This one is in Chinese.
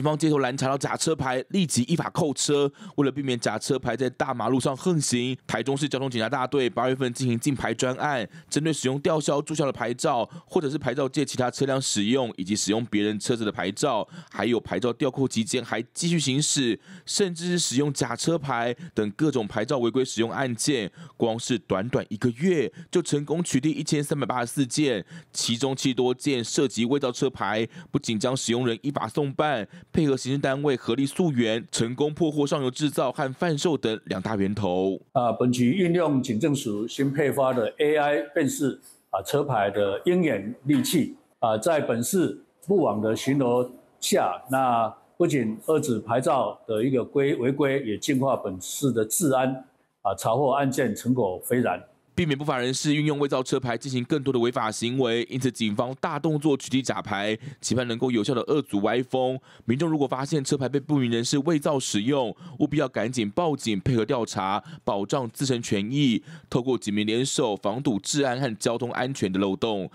警方街头拦查到假车牌，立即依法扣车。为了避免假车牌在大马路上横行，台中市交通警察大队八月份进行禁牌专案，针对使用吊销、注销的牌照，或者是牌照借其他车辆使用，以及使用别人车子的牌照，还有牌照吊扣期间还继续行驶，甚至是使用假车牌等各种牌照违规使用案件，光是短短一个月就成功取缔一千三百八十四件，其中七多件涉及伪造车牌，不仅将使用人依法送办。配合行政单位合力溯源，成功破获上游制造和贩售等两大源头。啊，本局运用警政署新配发的 AI 辨识啊车牌的鹰眼利器啊，在本市布网的巡逻下，那不仅遏制牌照的一个规违规，也净化本市的治安。啊，查获案件成果斐然。避免不法人士运用伪造车牌进行更多的违法行为，因此警方大动作取缔假牌，期盼能够有效的遏阻歪风。民众如果发现车牌被不明人士伪造使用，务必要赶紧报警配合调查，保障自身权益。透过警民联手，防堵治安和交通安全的漏洞。